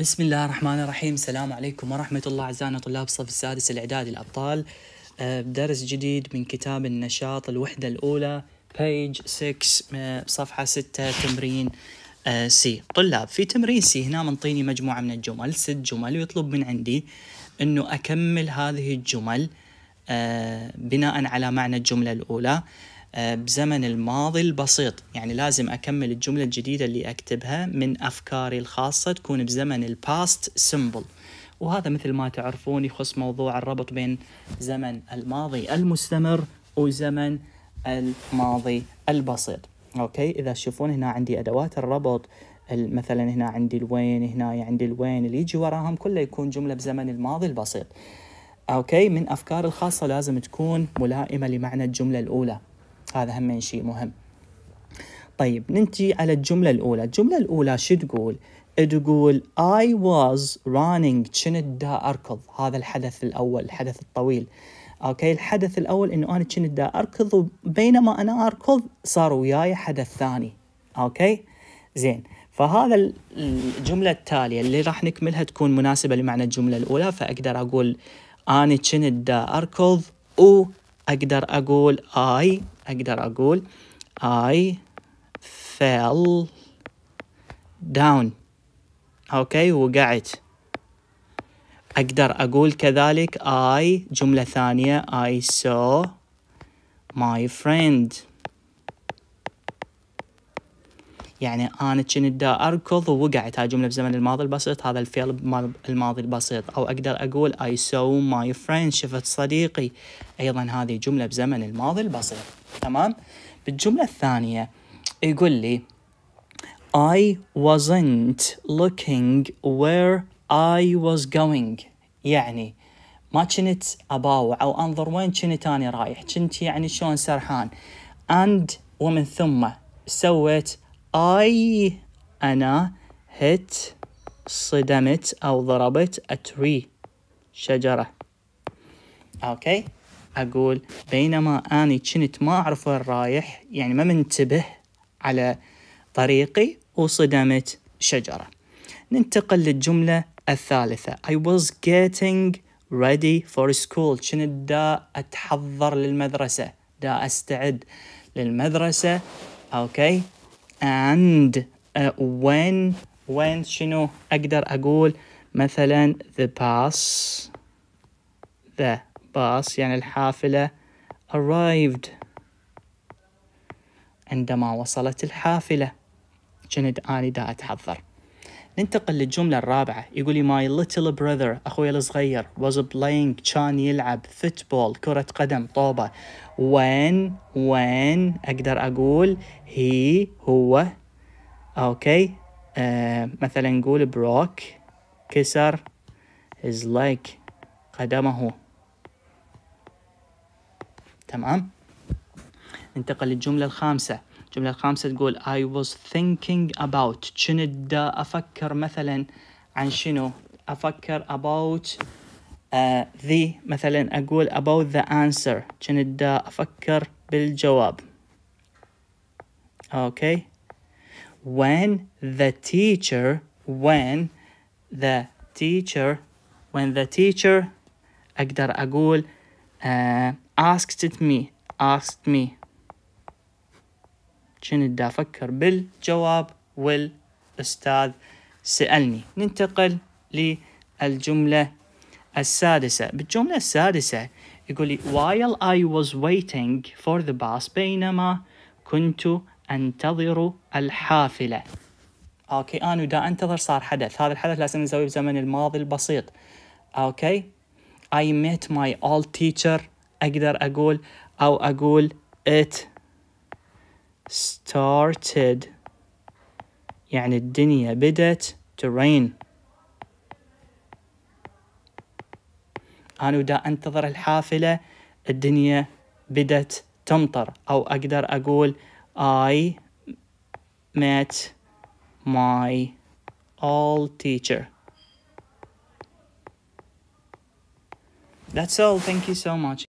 بسم الله الرحمن الرحيم السلام عليكم ورحمة الله أعزائنا طلاب الصف السادس الإعدادي الأبطال بدرس جديد من كتاب النشاط الوحدة الأولى بيج 6 uh, صفحة 6 تمرين سي uh, طلاب في تمرين سي هنا منطيني مجموعة من الجمل ست جمل ويطلب من عندي أنه أكمل هذه الجمل uh، بناء على معنى الجملة الأولى آه، بزمن الماضي البسيط يعني لازم أكمل الجملة الجديدة اللي أكتبها من أفكاري الخاصة تكون بزمن الباست سيمبل وهذا مثل ما تعرفون يخص موضوع الربط بين زمن الماضي المستمر وزمن الماضي البسيط اوكي اذا تشوفون هنا عندي ادوات الربط مثلا هنا عندي الوين هنا عندي الوين اللي يجي وراهم كله يكون جمله بزمن الماضي البسيط اوكي من افكار الخاصه لازم تكون ملائمه لمعنى الجمله الاولى هذا هم شيء مهم طيب ننتي على الجملة الأولى الجملة الأولى شو تقول تقول I was running كنت دا أركض هذا الحدث الأول الحدث الطويل اوكي الحدث الاول انه انا كنت دا اركض وبينما انا اركض صار وياي حدث ثاني اوكي زين فهذا الجمله التاليه اللي راح نكملها تكون مناسبه لمعنى الجمله الاولى فاقدر اقول انا كنت دا اركض و أقدر أقول I أقدر أقول I fell down أوكي وقعت أقدر أقول كذلك I جملة ثانية I saw my friend يعني انا كنت دا اركض ووقعت هاي جمله بزمن الماضي البسيط هذا الفعل مال الماضي البسيط او اقدر اقول اي سو ماي فريند شفت صديقي ايضا هذه جمله بزمن الماضي البسيط تمام بالجمله الثانيه يقول لي I wasn't looking where I was going يعني ما كنت أباوع أو أنظر وين كنت أنا رايح كنت يعني شلون سرحان and ومن ثم سويت I أنا hit صدمت أو ضربت a tree شجرة أوكي أقول بينما أني كنت ما أعرف وين رايح يعني ما منتبه على طريقي وصدمت شجرة ننتقل للجملة الثالثة I was getting ready for school كنت دا أتحضر للمدرسة دا أستعد للمدرسة أوكي and uh, when when شنو أقدر أقول مثلا the bus the bus يعني الحافلة arrived عندما وصلت الحافلة كنت أني دا أتحضر ننتقل للجملة الرابعة يقول لي my little brother أخوي الصغير was playing كان يلعب football كرة قدم طوبة when when أقدر أقول he هو أوكي uh, مثلا نقول بروك كسر his leg قدمه تمام ننتقل للجملة الخامسة الجملة الخامسة تقول I was thinking about كنت أفكر مثلا عن شنو أفكر about uh, the مثلا أقول about the answer كنت أفكر بالجواب okay when the teacher when the teacher when the teacher أقدر أقول uh, asked me asked me كنت افكر بالجواب والاستاذ سالني ننتقل للجمله السادسه بالجمله السادسه يقول لي while I was waiting for the bus بينما كنت أنتظر الحافلة أوكي أنا دا أنتظر صار حدث هذا الحدث لازم نسويه بزمن الماضي البسيط أوكي I met my old teacher أقدر أقول أو أقول it started يعني الدنيا بدت to rain أنا ودا أنتظر الحافلة الدنيا بدت تمطر أو أقدر أقول I met my old teacher That's all. Thank you so much.